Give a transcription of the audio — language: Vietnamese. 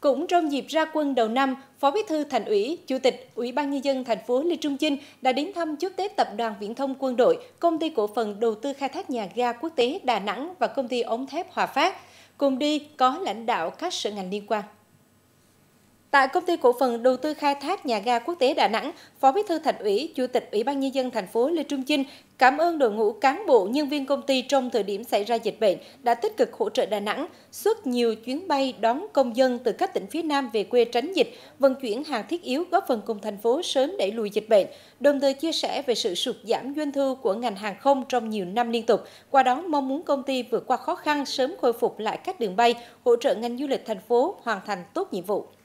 Cũng trong dịp ra quân đầu năm, Phó Bí thư Thành ủy, Chủ tịch Ủy ban nhân dân thành phố Lê Trung Chinh đã đến thăm chúc Tết Tập đoàn Viễn thông Quân đội, Công ty cổ phần đầu tư khai thác nhà ga quốc tế Đà Nẵng và công ty ống thép Hòa Phát. Cùng đi có lãnh đạo các sở ngành liên quan. Tại công ty cổ phần đầu tư khai thác nhà ga quốc tế Đà Nẵng, Phó Bí thư Thành ủy, Chủ tịch Ủy ban nhân dân thành phố Lê Trung Chinh cảm ơn đội ngũ cán bộ nhân viên công ty trong thời điểm xảy ra dịch bệnh đã tích cực hỗ trợ Đà Nẵng, xuất nhiều chuyến bay đón công dân từ các tỉnh phía Nam về quê tránh dịch, vận chuyển hàng thiết yếu góp phần cùng thành phố sớm đẩy lùi dịch bệnh, đồng thời chia sẻ về sự sụt giảm doanh thu của ngành hàng không trong nhiều năm liên tục, qua đó mong muốn công ty vượt qua khó khăn sớm khôi phục lại các đường bay, hỗ trợ ngành du lịch thành phố hoàn thành tốt nhiệm vụ.